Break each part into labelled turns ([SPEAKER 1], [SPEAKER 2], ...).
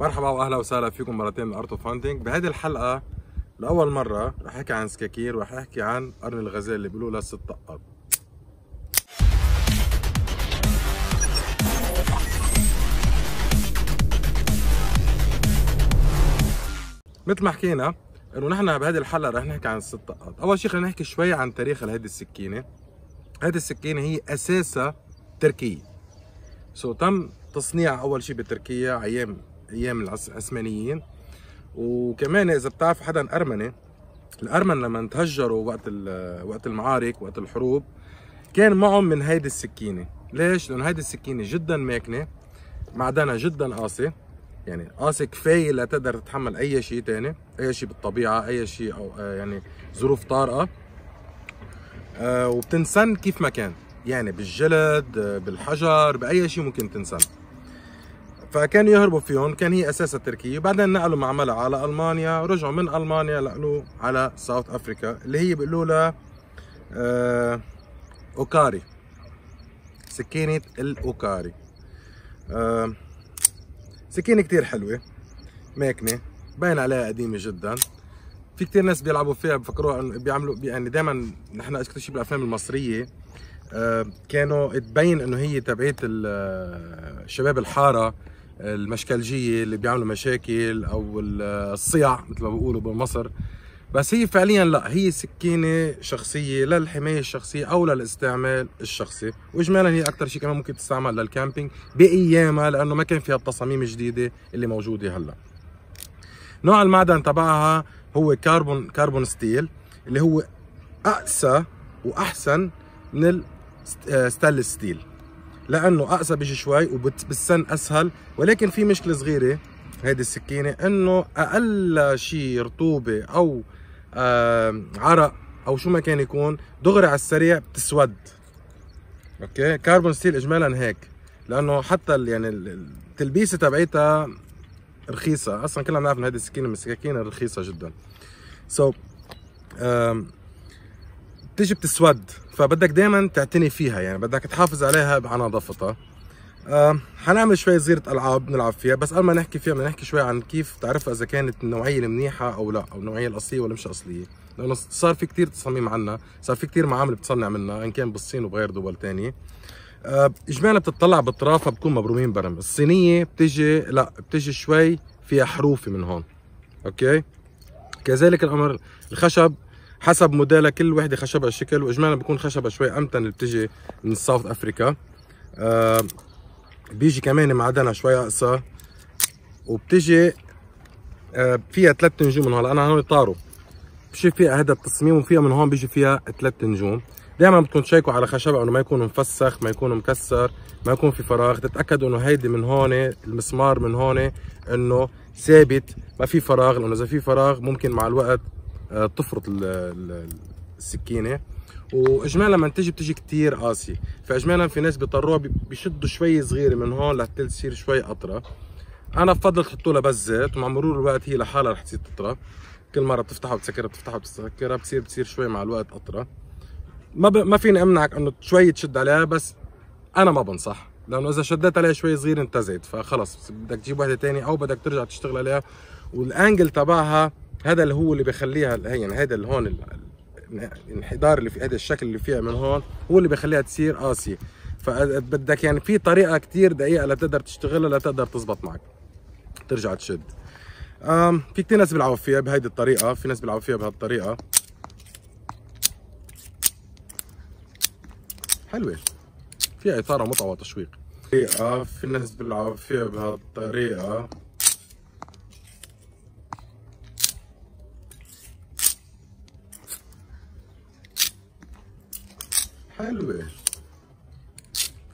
[SPEAKER 1] مرحبا واهلا وسهلا فيكم مرتين من ارتو اوف بهذه الحلقه لاول مره رح احكي عن سكاكير ورح احكي عن قرن الغزال اللي بيقولوا لها ست طقات مثل ما حكينا انه نحن بهذه الحلقه رح نحكي عن الست طقات اول شيء خلينا نحكي شوي عن تاريخ هذه السكينه هذه السكينه هي اساسها تركيه سو so, تم تصنيع اول شيء بتركيا ايام ايام العثمانيين وكمان اذا بتعرفوا حدا ارمني الارمن لما تهجروا وقت وقت المعارك وقت الحروب كان معهم من هيدي السكينه ليش لانه هيدي السكينه جدا ماكنه معدنها جدا قاسي يعني قاسي كفايه لتقدر تتحمل اي شيء ثاني اي شيء بالطبيعه اي شيء او يعني ظروف طارئه آه، وبتنسن كيف ما كان يعني بالجلد بالحجر باي شيء ممكن تنسن فكانوا يهربوا فيهم كان هي اساس تركيه بعدين نقلوا معملها على المانيا ورجعوا من المانيا نقلوه على ساوث افريكا اللي هي بيقولوا لها آه اوكاري سكينه الاوكاري آه سكينه كثير حلوه ماكنه باين عليها قديمه جدا في كثير ناس بيلعبوا فيها بفكروها بيعملوا يعني دائما نحن اكثر شيء بالافلام المصريه آه، كانوا تبين انه هي تبعيت آه، شباب الحاره المشكلجيه اللي بيعملوا مشاكل او الصيع مثل ما بيقولوا بمصر بس هي فعليا لا هي سكينه شخصيه للحمايه الشخصيه او للاستعمال الشخصي واجمالا هي اكثر شيء كمان ممكن تستعمل للكامبينج بايامها لانه ما كان فيها التصاميم الجديده اللي موجوده هلا نوع المعدن تبعها هو كربون كربون ستيل اللي هو اقسى واحسن من ستانلس ستيل آه، لانه بشي شوي وبالسن اسهل ولكن في مشكله صغيره هيدي السكينه انه اقل شيء رطوبه او عرق او شو ما كان يكون دغري على السريع بتسود اوكي كاربون ستيل اجمالا هيك لانه حتى يعني التلبيسه تبعتها رخيصه اصلا كلنا بنعرف انه هيدي السكينه من السكاكين الرخيصه جدا سو so, بتيجي بتسود فبدك دائما تعتني فيها يعني بدك تحافظ عليها على نظافتها آه حنعمل شوي زيرة ألعاب نلعب فيها بس قبل ما نحكي فيها بدنا نحكي شوي عن كيف تعرفها إذا كانت النوعية المنيحة أو لا أو النوعية الأصلية ولا مش أصلية لأنه صار في كتير تصاميم عنا صار في كتير معامل بتصنع منها إن كان بالصين وبغير دول تانية آه إجمالا بتطلع بأطرافها بتكون مبرومين برم الصينية بتجي لا بتجي شوي فيها حروفي من هون أوكي كذلك الأمر الخشب حسب موديلها كل وحده خشبها شكل واجمالا بيكون خشبها شوي امتن اللي بتجي من ساوث افريكا آه بيجي كمان معدنها شوي اقصى وبتجي آه فيها ثلاث نجوم من هلا انا هون طاروا بشوف فيها هذا التصميم وفيها من هون بيجي فيها ثلاث نجوم دائما بدكم تشيكوا على خشبها انه ما يكون مفسخ ما يكون مكسر ما يكون في فراغ تتاكدوا انه هيدي من هون المسمار من هون انه ثابت ما في فراغ لانه اذا في فراغ ممكن مع الوقت تفرط آه، السكينه واجمالا لما تجي بتجي كثير قاسيه فاجمالا في ناس بيضطروها بيشدوا شوي صغيره من هون لتصير شوي قطره انا بفضل تحطوا لها بس زيت ومع مرور الوقت هي لحالها رح تصير تطرى كل مره بتفتحها وبتسكرها بتفتحها وبتسكرها بتصير بتصير شوي مع الوقت قطره ما ب... ما فيني امنعك انه شوي تشد عليها بس انا ما بنصح لانه اذا شديت عليها شوي صغير انتزعت فخلص بدك تجيب وحده ثانيه او بدك ترجع تشتغل عليها والانجل تبعها هذا اللي هو اللي بيخليها يعني هذا اللي هون الانحدار اللي في هذا الشكل اللي فيها من هون هو اللي بيخليها تصير قاسيه فبدك يعني في طريقه كثير دقيقه لتقدر تشتغلها لتقدر تزبط معك ترجع تشد آم في كثير ناس بيلعبوا فيها بهيدي الطريقه في ناس بيلعبوا فيها بهالطريقه حلوه فيها اثاره متعه وتشويق آه، في ناس بيلعبوا فيها بهالطريقه حلوة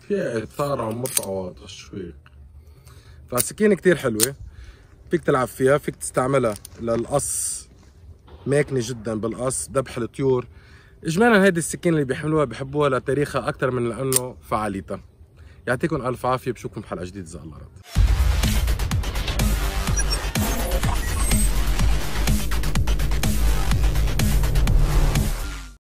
[SPEAKER 1] فيها إثارة ومتعة وتشويق فالسكينة كتير حلوة فيك تلعب فيها فيك تستعملها للقص ماكنة جدا بالقص ذبح الطيور اجمالا هيدي السكينة اللي بيحملوها بحبوها لتاريخها اكثر من لانه فعاليتها يعطيكم الف عافيه بشوفكم بحلقه جديده اذا الله رد